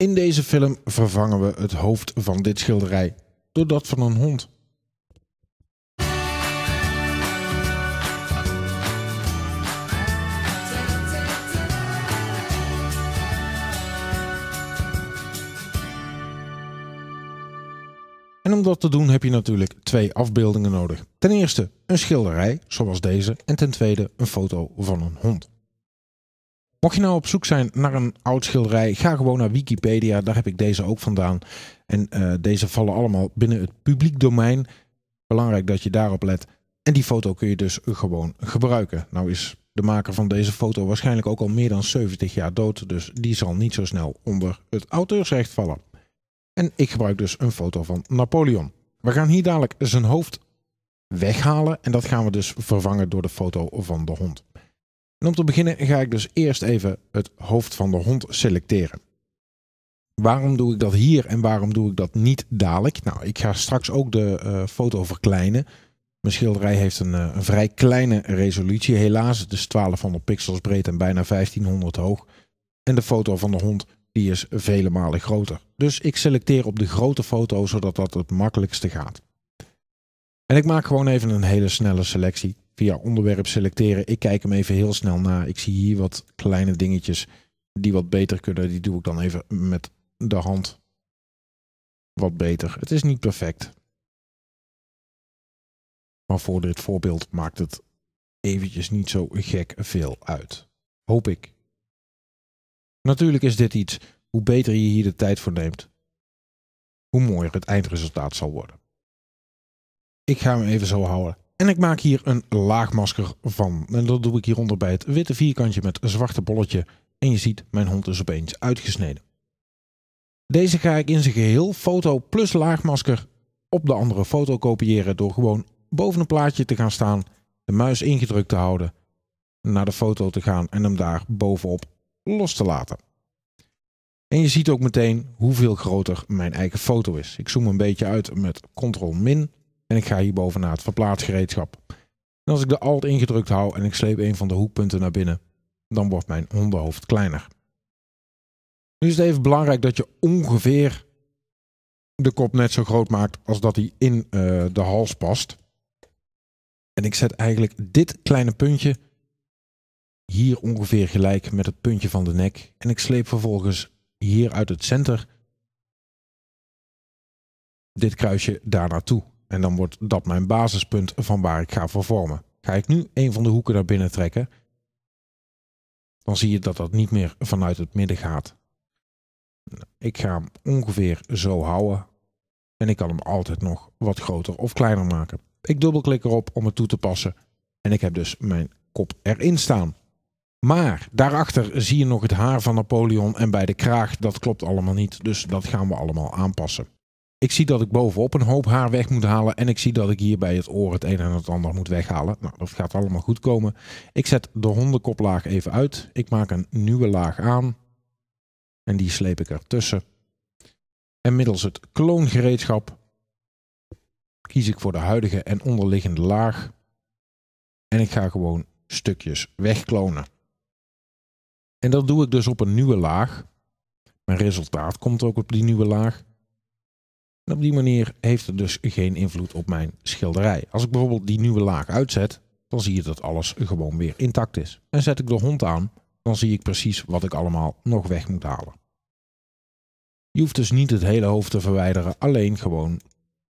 In deze film vervangen we het hoofd van dit schilderij door dat van een hond. En om dat te doen heb je natuurlijk twee afbeeldingen nodig. Ten eerste een schilderij, zoals deze, en ten tweede een foto van een hond. Mocht je nou op zoek zijn naar een oud schilderij, ga gewoon naar Wikipedia. Daar heb ik deze ook vandaan. En eh, deze vallen allemaal binnen het publiek domein. Belangrijk dat je daarop let. En die foto kun je dus gewoon gebruiken. Nou is de maker van deze foto waarschijnlijk ook al meer dan 70 jaar dood. Dus die zal niet zo snel onder het auteursrecht vallen. En ik gebruik dus een foto van Napoleon. We gaan hier dadelijk zijn hoofd weghalen. En dat gaan we dus vervangen door de foto van de hond. En om te beginnen ga ik dus eerst even het hoofd van de hond selecteren. Waarom doe ik dat hier en waarom doe ik dat niet dadelijk? Nou, ik ga straks ook de eh, foto verkleinen. Mijn schilderij heeft een, eh, een, vrij kleine resolutie, helaas. is 1200 pixels breed en bijna 1500 hoog. En de foto van de hond die is vele malen groter. Dus ik selecteer op de grote foto, zodat dat het makkelijkste gaat. En ik maak gewoon even een hele snelle selectie via onderwerp selecteren. Ik kijk hem even heel snel na. Ik zie hier wat kleine dingetjes die wat beter kunnen. Die doe ik dan even met de hand wat beter. Het is niet perfect. Maar voor dit voorbeeld maakt het eventjes niet zo gek veel uit. Hoop ik. Natuurlijk is dit iets, hoe beter je hier de tijd voor neemt, hoe mooier het eindresultaat zal worden. Ik ga hem even zo houden. En ik maak hier een laagmasker van. En dat doe ik hieronder bij het witte vierkantje met een zwarte bolletje. En je ziet, mijn hond is opeens uitgesneden. Deze ga ik in zijn geheel, foto plus laagmasker, op de andere foto kopiëren door gewoon boven een plaatje te gaan staan, de muis ingedrukt te houden, naar de foto te gaan en hem daar bovenop los te laten. En je ziet ook meteen hoeveel groter mijn eigen foto is. Ik zoom een beetje uit met ctrl min en ik ga hierboven naar het verplaatsgereedschap. En als ik de alt ingedrukt hou en ik sleep een van de hoekpunten naar binnen, dan wordt mijn onderhoofd kleiner. Nu is het even belangrijk dat je ongeveer de kop net zo groot maakt als dat hij in eh, de hals past. En ik zet eigenlijk dit kleine puntje hier ongeveer gelijk met het puntje van de nek. En ik sleep vervolgens hier uit het center dit kruisje daar naartoe. En dan wordt dat mijn basispunt van waar ik ga vervormen. Ga ik nu een van de hoeken naar binnen trekken, dan zie je dat dat niet meer vanuit het midden gaat. Ik ga hem ongeveer zo houden. En ik kan hem altijd nog wat groter of kleiner maken. Ik dubbelklik erop om het toe te passen. En ik heb dus mijn kop erin staan. Maar daarachter zie je nog het haar van Napoleon en bij de kraag. Dat klopt allemaal niet, dus dat gaan we allemaal aanpassen. Ik zie dat ik bovenop een hoop haar weg moet halen. En ik zie dat ik hier bij het oor het een en het ander moet weghalen. Nou, dat gaat allemaal goed komen. Ik zet de hondenkoplaag even uit. Ik maak een nieuwe laag aan. En die sleep ik ertussen. En middels het kloongereedschap kies ik voor de huidige en onderliggende laag. En ik ga gewoon stukjes wegklonen. En dat doe ik dus op een nieuwe laag. Mijn resultaat komt ook op die nieuwe laag. En op die manier heeft het dus geen invloed op mijn schilderij. Als ik bijvoorbeeld die nieuwe laag uitzet, dan zie je dat alles gewoon weer intact is. En zet ik de hond aan, dan zie ik precies wat ik allemaal nog weg moet halen. Je hoeft dus niet het hele hoofd te verwijderen, alleen gewoon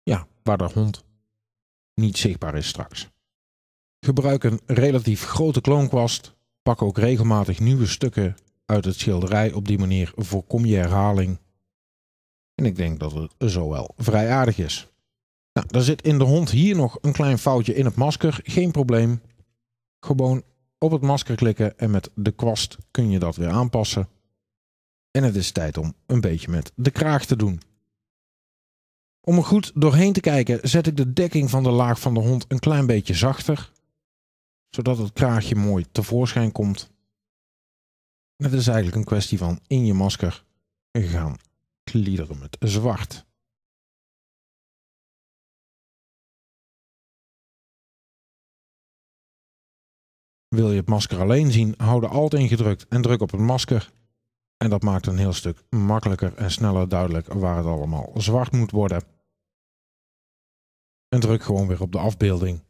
ja, waar de hond niet zichtbaar is straks. Gebruik een relatief grote kloonkwast. Pak ook regelmatig nieuwe stukken uit het schilderij. Op die manier voorkom je herhaling en ik denk dat het zo wel vrij aardig is. Nou, er zit in de hond hier nog een klein foutje in het masker. Geen probleem. Gewoon op het masker klikken en met de kwast kun je dat weer aanpassen. En het is tijd om een beetje met de kraag te doen. Om er goed doorheen te kijken zet ik de dekking van de laag van de hond een klein beetje zachter. Zodat het kraagje mooi tevoorschijn komt. het is eigenlijk een kwestie van in je masker gaan kliederen met zwart. Wil je het masker alleen zien, hou de Alt ingedrukt en druk op het masker. En dat maakt een heel stuk makkelijker en sneller duidelijk waar het allemaal zwart moet worden. En druk gewoon weer op de afbeelding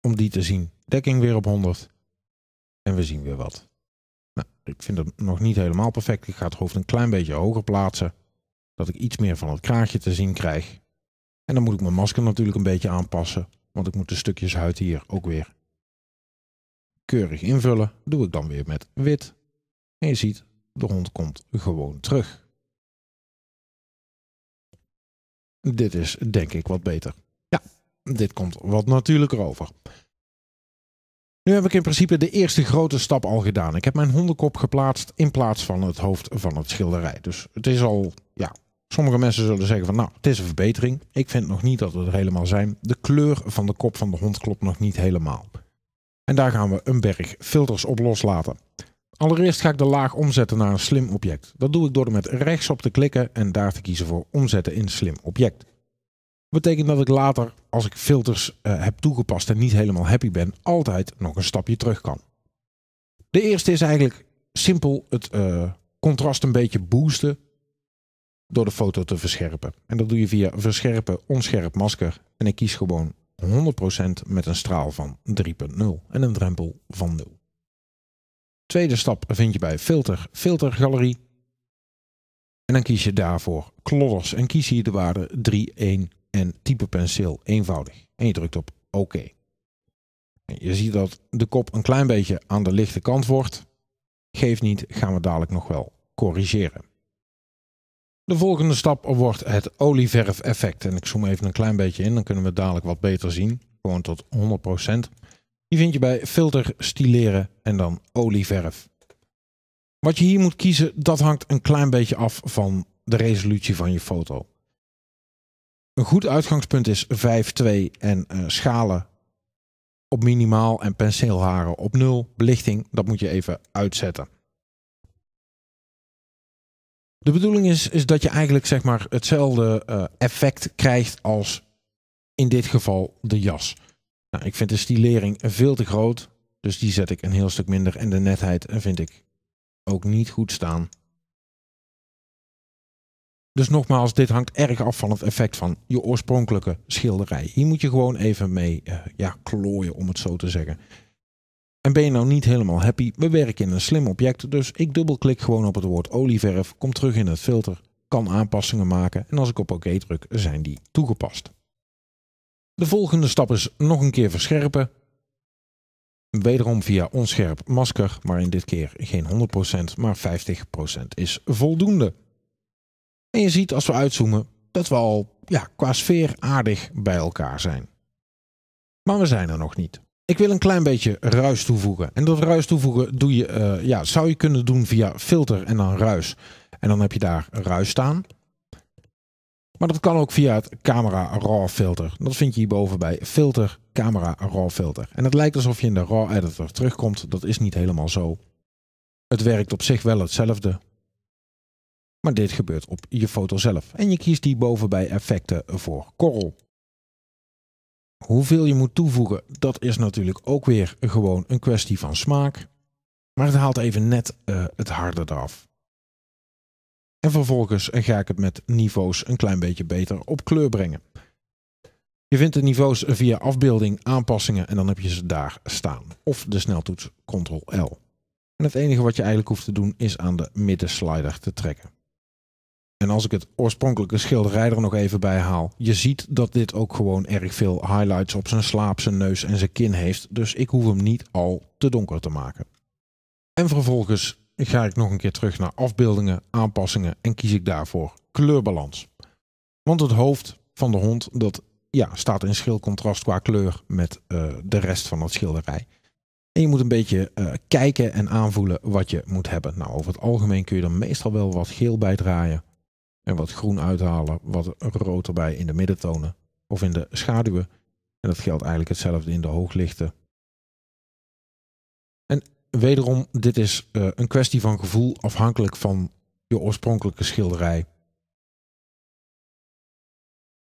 om die te zien. Dekking weer op 100. En we zien weer wat. Nou, ik vind het nog niet helemaal perfect. Ik ga het hoofd een klein beetje hoger plaatsen dat ik iets meer van het kraagje te zien krijg. En dan moet ik mijn masker natuurlijk een beetje aanpassen, want ik moet de stukjes huid hier ook weer keurig invullen. Doe ik dan weer met wit. En je ziet, de hond komt gewoon terug. Dit is denk ik wat beter. Ja, dit komt wat natuurlijker over. Nu heb ik in principe de eerste grote stap al gedaan. Ik heb mijn hondenkop geplaatst in plaats van het hoofd van het schilderij. Dus het is al ja, Sommige mensen zullen zeggen van nou, het is een verbetering. Ik vind nog niet dat we er helemaal zijn. De kleur van de kop van de hond klopt nog niet helemaal. En daar gaan we een berg filters op loslaten. Allereerst ga ik de laag omzetten naar een slim object. Dat doe ik door er met rechts op te klikken en daar te kiezen voor omzetten in slim object. Dat betekent dat ik later, als ik filters eh, heb toegepast en niet helemaal happy ben, altijd nog een stapje terug kan. De eerste is eigenlijk simpel het eh, contrast een beetje boosten door de foto te verscherpen. En dat doe je via verscherpen onscherp masker. En ik kies gewoon 100% met een straal van 3.0 en een drempel van 0. Tweede stap vind je bij filter, filtergalerie. En dan kies je daarvoor klodders en kies hier de waarde 3, 1 en type penseel eenvoudig. En je drukt op OK. En je ziet dat de kop een klein beetje aan de lichte kant wordt. Geeft niet, gaan we dadelijk nog wel corrigeren. De volgende stap wordt het olieverf-effect. En ik zoom even een klein beetje in, dan kunnen we het dadelijk wat beter zien. Gewoon tot 100%. Die vind je bij filter, stileren en dan olieverf. Wat je hier moet kiezen, dat hangt een klein beetje af van de resolutie van je foto. Een goed uitgangspunt is 5-2 en eh, schalen op minimaal en penseelharen op 0. Belichting, dat moet je even uitzetten. De bedoeling is, is dat je eigenlijk zeg maar, hetzelfde eh, effect krijgt als in dit geval de jas. Nou, ik vind de stilering veel te groot, dus die zet ik een heel stuk minder. En de netheid vind ik ook niet goed staan. Dus nogmaals, dit hangt erg af van het effect van je oorspronkelijke schilderij. Hier moet je gewoon even mee eh, ja, klooien, om het zo te zeggen. En ben je nou niet helemaal happy? We werken in een slim object, dus ik dubbelklik gewoon op het woord olieverf, kom terug in het filter, kan aanpassingen maken en als ik op oké OK druk zijn die toegepast. De volgende stap is nog een keer verscherpen. Wederom via onscherp masker, maar in dit keer geen 100%, maar 50% is voldoende. En je ziet als we uitzoomen dat we al ja, qua sfeer aardig bij elkaar zijn. Maar we zijn er nog niet. Ik wil een klein beetje ruis toevoegen. En dat ruis toevoegen doe je, eh, ja, zou je kunnen doen via filter en dan ruis. En dan heb je daar ruis staan. Maar dat kan ook via het camera raw filter. Dat vind je hierboven bij filter, camera raw filter. En het lijkt alsof je in de raw editor terugkomt. Dat is niet helemaal zo. Het werkt op zich wel hetzelfde. Maar dit gebeurt op je foto zelf. En je kiest hierboven bij effecten voor korrel. Hoeveel je moet toevoegen, dat is natuurlijk ook weer gewoon een kwestie van smaak. Maar het haalt even net eh, het harde eraf. En vervolgens eh, ga ik het met niveaus een klein beetje beter op kleur brengen. Je vindt de niveaus eh, via afbeelding, aanpassingen en dan heb je ze daar staan. Of de sneltoets Ctrl-L. En het enige wat je eigenlijk hoeft te doen is aan de middenslider te trekken. En als ik het oorspronkelijke schilderij er nog even bij haal. Je ziet dat dit ook gewoon erg veel highlights op zijn slaap, zijn neus en zijn kin heeft. Dus ik hoef hem niet al te donker te maken. En vervolgens ga ik nog een keer terug naar afbeeldingen, aanpassingen en kies ik daarvoor kleurbalans. Want het hoofd van de hond dat, ja, staat in schil contrast qua kleur met eh, de rest van het schilderij. En je moet een beetje eh, kijken en aanvoelen wat je moet hebben. Nou, over het algemeen kun je er meestal wel wat geel bij draaien. En wat groen uithalen, wat rood erbij in de middentonen of in de schaduwen. En dat geldt eigenlijk hetzelfde in de hooglichten. En wederom, dit is eh, een kwestie van gevoel afhankelijk van je oorspronkelijke schilderij.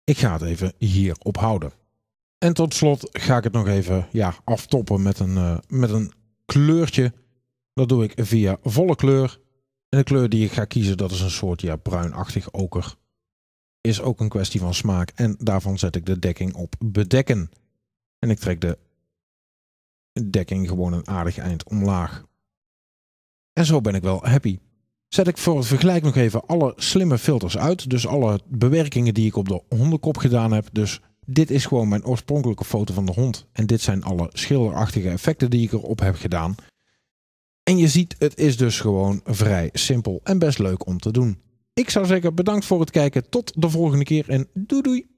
Ik ga het even hier ophouden. En tot slot ga ik het nog even ja, aftoppen met een, eh, met een kleurtje. Dat doe ik via volle kleur en de kleur die ik ga kiezen, dat is een soort ja, bruinachtig oker. Is ook een kwestie van smaak. En daarvan zet ik de dekking op bedekken. En ik trek de dekking gewoon een aardig eind omlaag. En zo ben ik wel happy. Zet ik voor het vergelijk nog even alle slimme filters uit. Dus alle bewerkingen die ik op de hondenkop gedaan heb. Dus dit is gewoon mijn oorspronkelijke foto van de hond. En dit zijn alle schilderachtige effecten die ik erop heb gedaan. En je ziet, het is dus gewoon vrij simpel en best leuk om te doen. Ik zou zeggen bedankt voor het kijken. Tot de volgende keer en doei doei.